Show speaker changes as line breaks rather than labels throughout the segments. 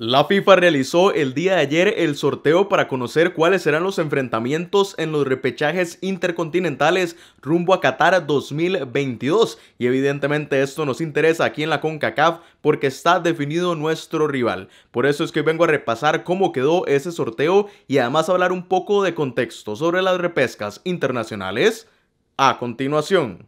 La FIFA realizó el día de ayer el sorteo para conocer cuáles serán los enfrentamientos en los repechajes intercontinentales rumbo a Qatar 2022 y evidentemente esto nos interesa aquí en la CONCACAF porque está definido nuestro rival. Por eso es que vengo a repasar cómo quedó ese sorteo y además hablar un poco de contexto sobre las repescas internacionales a continuación.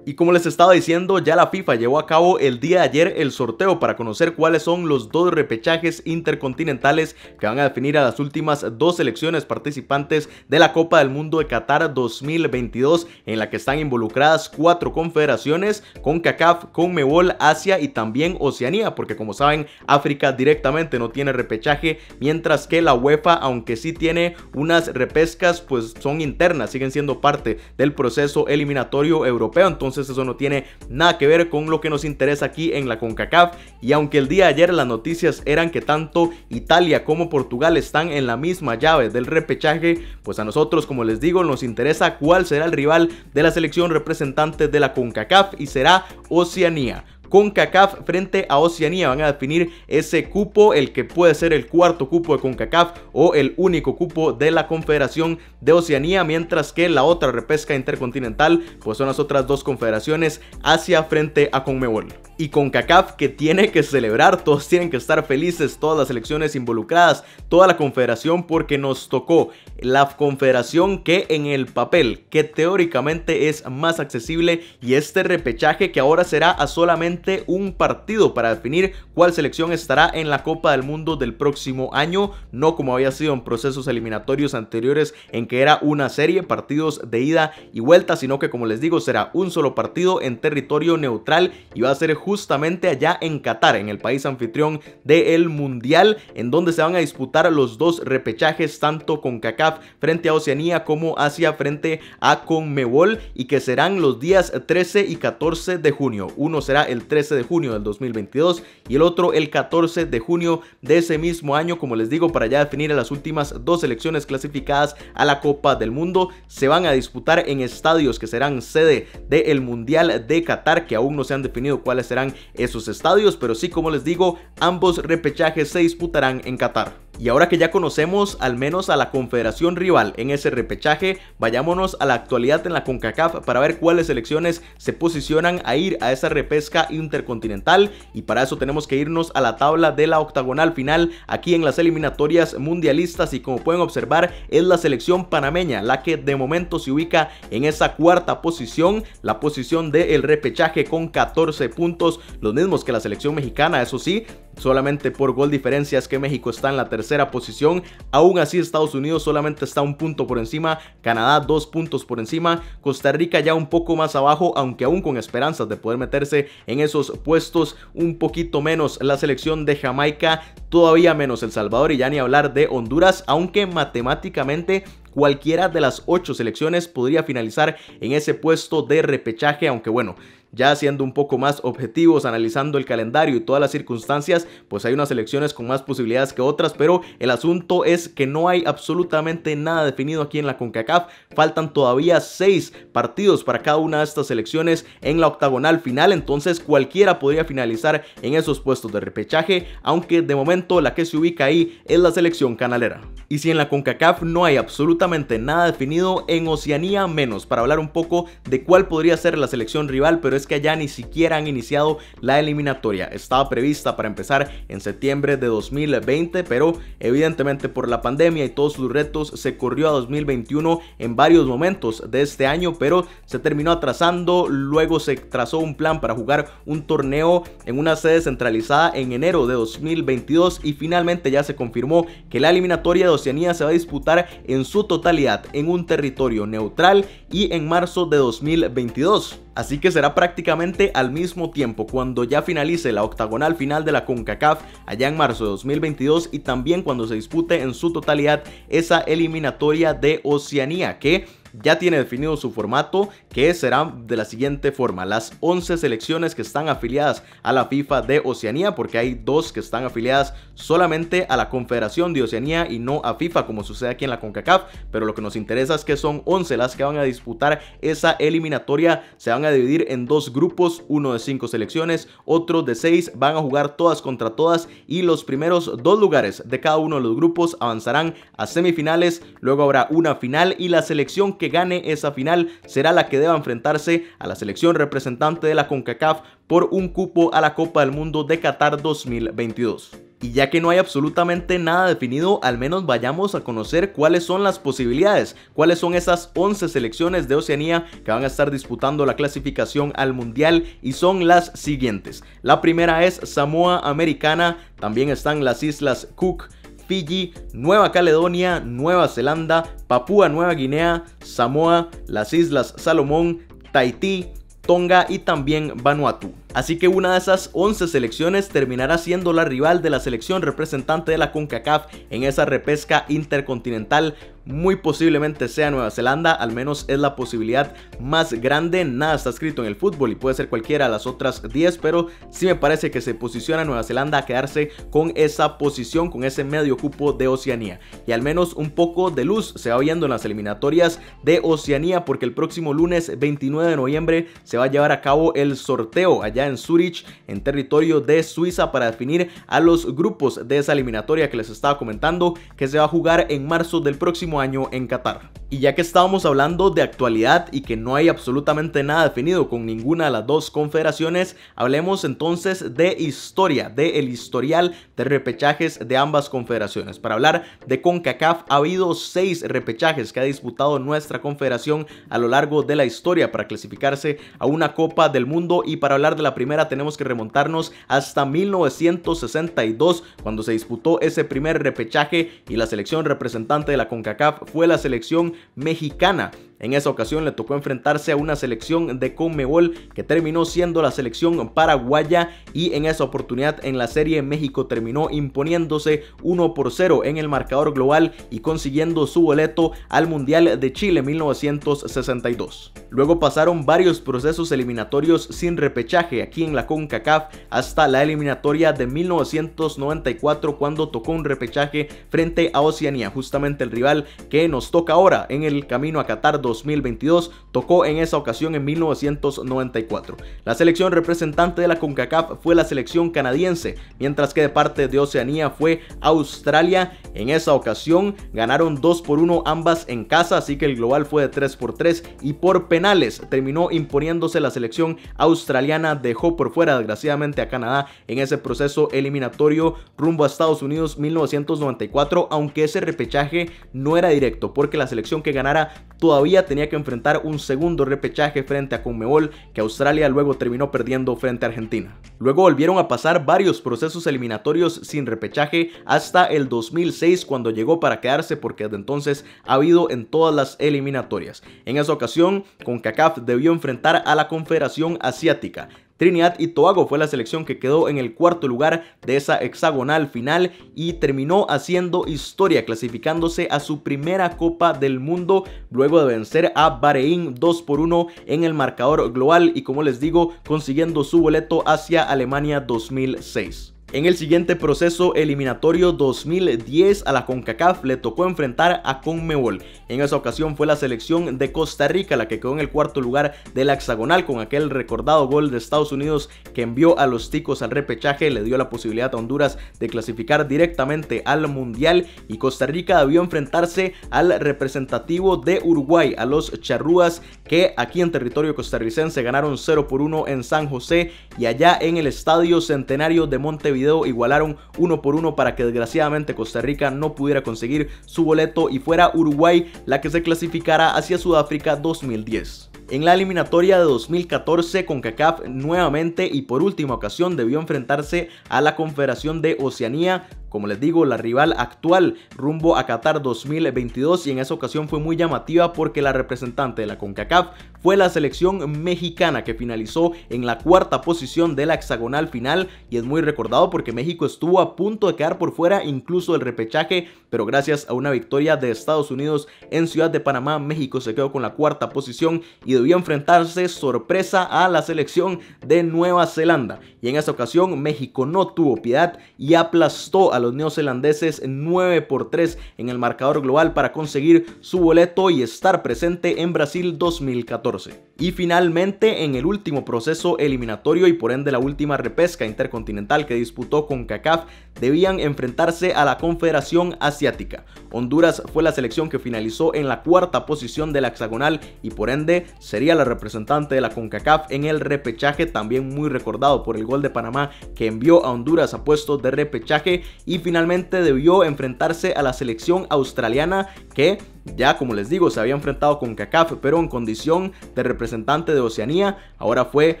Y como les estaba diciendo, ya la FIFA llevó a cabo el día de ayer el sorteo para conocer cuáles son los dos repechajes intercontinentales que van a definir a las últimas dos selecciones participantes de la Copa del Mundo de Qatar 2022, en la que están involucradas cuatro confederaciones, con CACAF, con Mebol, Asia y también Oceanía, porque como saben, África directamente no tiene repechaje, mientras que la UEFA, aunque sí tiene unas repescas, pues son internas, siguen siendo parte del proceso eliminatorio europeo, entonces eso no tiene nada que ver con lo que nos interesa aquí en la CONCACAF. Y aunque el día de ayer las noticias eran que tanto Italia como Portugal están en la misma llave del repechaje, pues a nosotros, como les digo, nos interesa cuál será el rival de la selección representante de la CONCACAF y será Oceanía con CACAF frente a Oceanía. Van a definir ese cupo, el que puede ser el cuarto cupo de CONCACAF o el único cupo de la Confederación de Oceanía, mientras que la otra repesca intercontinental pues son las otras dos confederaciones Hacia frente a CONMEBOL. Y CONCACAF que tiene que celebrar, todos tienen que estar felices, todas las elecciones involucradas, toda la confederación porque nos tocó la confederación que en el papel, que teóricamente es más accesible y este repechaje que ahora será a solamente un partido para definir cuál selección estará en la Copa del Mundo del próximo año, no como había sido en procesos eliminatorios anteriores en que era una serie, partidos de ida y vuelta, sino que como les digo será un solo partido en territorio neutral y va a ser justamente allá en Qatar, en el país anfitrión del Mundial, en donde se van a disputar los dos repechajes tanto con CACAF frente a Oceanía como Asia frente a Conmebol y que serán los días 13 y 14 de junio. Uno será el 13 de junio del 2022 y el otro el 14 de junio de ese mismo año, como les digo, para ya definir las últimas dos selecciones clasificadas a la Copa del Mundo. Se van a disputar en estadios que serán sede del Mundial de Qatar, que aún no se han definido cuáles serán esos estadios, pero sí, como les digo, ambos repechajes se disputarán en Qatar. Y ahora que ya conocemos al menos a la confederación rival en ese repechaje, vayámonos a la actualidad en la CONCACAF para ver cuáles selecciones se posicionan a ir a esa repesca intercontinental y para eso tenemos que irnos a la tabla de la octagonal final aquí en las eliminatorias mundialistas y como pueden observar es la selección panameña la que de momento se ubica en esa cuarta posición, la posición del repechaje con 14 puntos, los mismos que la selección mexicana, eso sí, solamente por gol diferencia que México está en la tercera posición, aún así Estados Unidos solamente está un punto por encima, Canadá dos puntos por encima, Costa Rica ya un poco más abajo, aunque aún con esperanzas de poder meterse en esos puestos, un poquito menos la selección de Jamaica, todavía menos El Salvador y ya ni hablar de Honduras, aunque matemáticamente cualquiera de las ocho selecciones podría finalizar en ese puesto de repechaje, aunque bueno, ya siendo un poco más objetivos, analizando el calendario y todas las circunstancias, pues hay unas elecciones con más posibilidades que otras, pero el asunto es que no hay absolutamente nada definido aquí en la CONCACAF. Faltan todavía seis partidos para cada una de estas elecciones en la octagonal final, entonces cualquiera podría finalizar en esos puestos de repechaje, aunque de momento la que se ubica ahí es la selección canalera. Y si en la CONCACAF no hay absolutamente nada definido, en Oceanía menos, para hablar un poco de cuál podría ser la selección rival, pero es que ya ni siquiera han iniciado la eliminatoria. Estaba prevista para empezar en septiembre de 2020, pero evidentemente por la pandemia y todos sus retos se corrió a 2021 en varios momentos de este año, pero se terminó atrasando. Luego se trazó un plan para jugar un torneo en una sede centralizada en enero de 2022 y finalmente ya se confirmó que la eliminatoria de Oceanía se va a disputar en su totalidad en un territorio neutral y en marzo de 2022. Así que será prácticamente al mismo tiempo cuando ya finalice la octagonal final de la CONCACAF allá en marzo de 2022 y también cuando se dispute en su totalidad esa eliminatoria de Oceanía que ya tiene definido su formato que será de la siguiente forma. Las 11 selecciones que están afiliadas a la FIFA de Oceanía, porque hay dos que están afiliadas solamente a la Confederación de Oceanía y no a FIFA como sucede aquí en la CONCACAF, pero lo que nos interesa es que son 11 las que van a disputar esa eliminatoria. Se van a dividir en dos grupos, uno de 5 selecciones, otro de 6, van a jugar todas contra todas y los primeros dos lugares de cada uno de los grupos avanzarán a semifinales, luego habrá una final y la selección que gane esa final será la que deba enfrentarse a la selección representante de la CONCACAF por un cupo a la Copa del Mundo de Qatar 2022. Y ya que no hay absolutamente nada definido, al menos vayamos a conocer cuáles son las posibilidades, cuáles son esas 11 selecciones de Oceanía que van a estar disputando la clasificación al Mundial y son las siguientes. La primera es Samoa Americana, también están las Islas Cook, Fiji, Nueva Caledonia, Nueva Zelanda, Papúa Nueva Guinea, Samoa, las Islas Salomón, Tahití, Tonga y también Vanuatu. Así que una de esas 11 selecciones terminará siendo la rival de la selección representante de la CONCACAF en esa repesca intercontinental. Muy posiblemente sea Nueva Zelanda, al menos es la posibilidad más grande. Nada está escrito en el fútbol y puede ser cualquiera de las otras 10, pero sí me parece que se posiciona Nueva Zelanda a quedarse con esa posición, con ese medio cupo de Oceanía. Y al menos un poco de luz se va viendo en las eliminatorias de Oceanía porque el próximo lunes 29 de noviembre se va a llevar a cabo el sorteo allá en Zurich, en territorio de Suiza, para definir a los grupos de esa eliminatoria que les estaba comentando, que se va a jugar en marzo del próximo año en Qatar. Y ya que estábamos hablando de actualidad y que no hay absolutamente nada definido con ninguna de las dos confederaciones, hablemos entonces de historia, de historial de repechajes de ambas confederaciones. Para hablar de CONCACAF ha habido seis repechajes que ha disputado nuestra confederación a lo largo de la historia para clasificarse a una Copa del Mundo y para hablar de la primera tenemos que remontarnos hasta 1962 cuando se disputó ese primer repechaje y la selección representante de la CONCACAF fue la selección mexicana. En esa ocasión le tocó enfrentarse a una selección de Conmebol que terminó siendo la selección paraguaya y en esa oportunidad en la serie México terminó imponiéndose 1 por 0 en el marcador global y consiguiendo su boleto al Mundial de Chile 1962. Luego pasaron varios procesos eliminatorios sin repechaje aquí en la CONCACAF hasta la eliminatoria de 1994 cuando tocó un repechaje frente a Oceanía, justamente el rival que nos toca ahora en el camino a Qatar 2022. 2022, tocó en esa ocasión en 1994. La selección representante de la CONCACAF fue la selección canadiense, mientras que de parte de Oceanía fue Australia. En esa ocasión ganaron 2 por 1 ambas en casa, así que el global fue de 3 por 3 y por penales terminó imponiéndose la selección australiana, dejó por fuera desgraciadamente a Canadá en ese proceso eliminatorio rumbo a Estados Unidos 1994, aunque ese repechaje no era directo porque la selección que ganara todavía tenía que enfrentar un segundo repechaje frente a Conmebol que Australia luego terminó perdiendo frente a Argentina. Luego volvieron a pasar varios procesos eliminatorios sin repechaje hasta el 2006 cuando llegó para quedarse porque desde entonces ha habido en todas las eliminatorias. En esa ocasión, CONCACAF debió enfrentar a la Confederación Asiática, Trinidad y Tobago fue la selección que quedó en el cuarto lugar de esa hexagonal final y terminó haciendo historia clasificándose a su primera Copa del Mundo luego de vencer a Bahrein 2 por 1 en el marcador global y como les digo consiguiendo su boleto hacia Alemania 2006. En el siguiente proceso eliminatorio 2010 a la CONCACAF le tocó enfrentar a CONMEBOL. En esa ocasión fue la selección de Costa Rica la que quedó en el cuarto lugar de la hexagonal con aquel recordado gol de Estados Unidos que envió a los ticos al repechaje, le dio la posibilidad a Honduras de clasificar directamente al Mundial y Costa Rica debió enfrentarse al representativo de Uruguay, a los charrúas que aquí en territorio costarricense ganaron 0 por 1 en San José y allá en el Estadio Centenario de Montevideo igualaron uno por uno para que desgraciadamente Costa Rica no pudiera conseguir su boleto y fuera Uruguay la que se clasificara hacia Sudáfrica 2010. En la eliminatoria de 2014, CONCACAF nuevamente y por última ocasión debió enfrentarse a la Confederación de Oceanía, como les digo, la rival actual rumbo a Qatar 2022 y en esa ocasión fue muy llamativa porque la representante de la CONCACAF fue la selección mexicana que finalizó en la cuarta posición de la hexagonal final y es muy recordado porque México estuvo a punto de quedar por fuera incluso el repechaje, pero gracias a una victoria de Estados Unidos en Ciudad de Panamá, México se quedó con la cuarta posición y debió enfrentarse sorpresa a la selección de Nueva Zelanda. Y en esa ocasión México no tuvo piedad y aplastó a los neozelandeses 9 por 3 en el marcador global para conseguir su boleto y estar presente en Brasil 2014. Y finalmente, en el último proceso eliminatorio y por ende la última repesca intercontinental que disputó CONCACAF debían enfrentarse a la Confederación Asiática. Honduras fue la selección que finalizó en la cuarta posición de la hexagonal y por ende sería la representante de la CONCACAF en el repechaje, también muy recordado por el gol de Panamá que envió a Honduras a puestos de repechaje y finalmente debió enfrentarse a la selección australiana que ya, como les digo, se había enfrentado con CACAF, pero en condición de representante de Oceanía. Ahora fue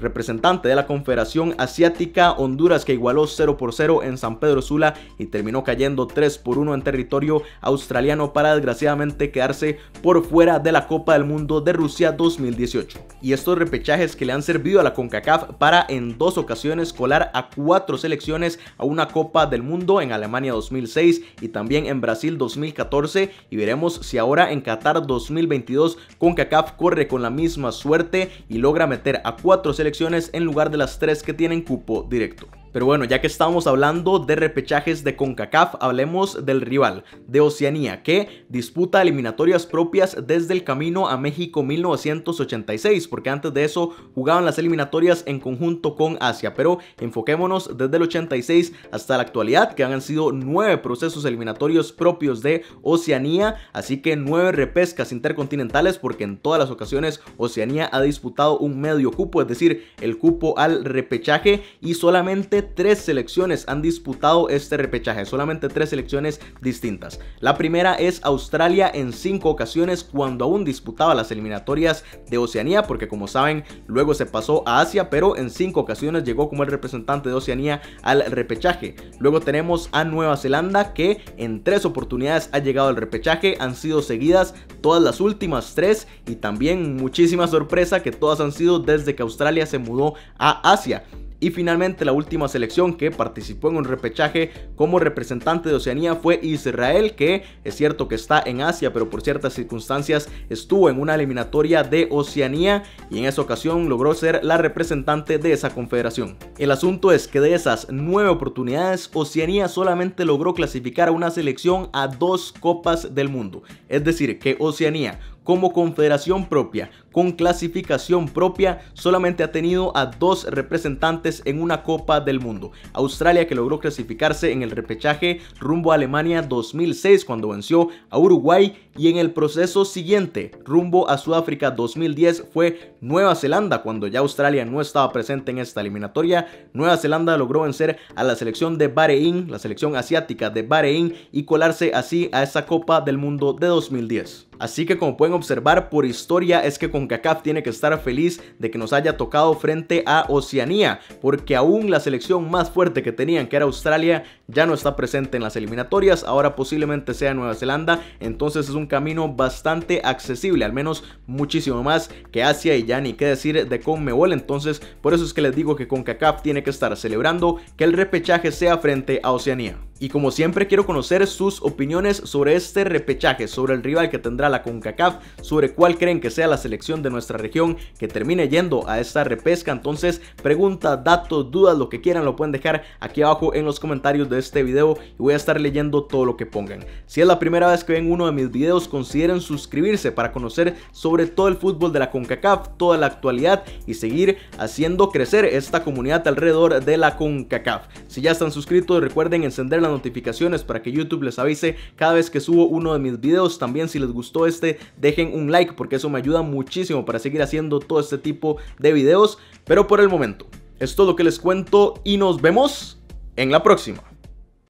representante de la Confederación Asiática Honduras, que igualó 0 por 0 en San Pedro Sula y terminó cayendo 3 por 1 en territorio australiano para desgraciadamente quedarse por fuera de la Copa del Mundo de Rusia 2018. Y estos repechajes que le han servido a la CONCACAF para en dos ocasiones colar a cuatro selecciones a una Copa del Mundo en Alemania 2006 y también en Brasil 2014 y veremos si ahora en Qatar 2022 CONCACAF corre con la misma suerte y logra meter a cuatro selecciones en lugar de las tres que tienen cupo directo. Pero bueno, ya que estamos hablando de repechajes de CONCACAF, hablemos del rival de Oceanía, que disputa eliminatorias propias desde el camino a México 1986, porque antes de eso jugaban las eliminatorias en conjunto con Asia, pero enfoquémonos desde el 86 hasta la actualidad, que han sido nueve procesos eliminatorios propios de Oceanía, así que nueve repescas intercontinentales, porque en todas las ocasiones Oceanía ha disputado un medio cupo, es decir, el cupo al repechaje, y solamente tres selecciones han disputado este repechaje, solamente tres selecciones distintas. La primera es Australia en cinco ocasiones cuando aún disputaba las eliminatorias de Oceanía, porque como saben, luego se pasó a Asia, pero en cinco ocasiones llegó como el representante de Oceanía al repechaje. Luego tenemos a Nueva Zelanda que en tres oportunidades ha llegado al repechaje, han sido seguidas todas las últimas tres y también muchísima sorpresa que todas han sido desde que Australia se mudó a Asia. Y finalmente la última selección que participó en un repechaje como representante de Oceanía fue Israel, que es cierto que está en Asia, pero por ciertas circunstancias estuvo en una eliminatoria de Oceanía y en esa ocasión logró ser la representante de esa confederación. El asunto es que de esas nueve oportunidades, Oceanía solamente logró clasificar a una selección a dos copas del mundo. Es decir, que Oceanía como confederación propia, con clasificación propia, solamente ha tenido a dos representantes en una Copa del Mundo. Australia que logró clasificarse en el repechaje rumbo a Alemania 2006 cuando venció a Uruguay y en el proceso siguiente rumbo a Sudáfrica 2010 fue Nueva Zelanda cuando ya Australia no estaba presente en esta eliminatoria. Nueva Zelanda logró vencer a la selección de Bahrein, la selección asiática de Bahrein y colarse así a esa Copa del Mundo de 2010. Así que como pueden observar por historia es que CONCACAF tiene que estar feliz de que nos haya tocado frente a Oceanía, porque aún la selección más fuerte que tenían, que era Australia, ya no está presente en las eliminatorias, ahora posiblemente sea Nueva Zelanda, entonces es un camino bastante accesible, al menos muchísimo más que Asia y ya ni qué decir de CONMEBOL, entonces por eso es que les digo que CONCACAF tiene que estar celebrando que el repechaje sea frente a Oceanía. Y como siempre quiero conocer sus opiniones sobre este repechaje, sobre el rival que tendrá la CONCACAF, sobre cuál creen que sea la selección de nuestra región que termine yendo a esta repesca. Entonces, preguntas, datos, dudas, lo que quieran lo pueden dejar aquí abajo en los comentarios de este video y voy a estar leyendo todo lo que pongan. Si es la primera vez que ven uno de mis videos, consideren suscribirse para conocer sobre todo el fútbol de la CONCACAF, toda la actualidad y seguir haciendo crecer esta comunidad alrededor de la CONCACAF. Si ya están suscritos, recuerden encender la notificaciones para que YouTube les avise cada vez que subo uno de mis videos. También si les gustó este, dejen un like porque eso me ayuda muchísimo para seguir haciendo todo este tipo de videos. Pero por el momento, es todo lo que les cuento y nos vemos en la próxima.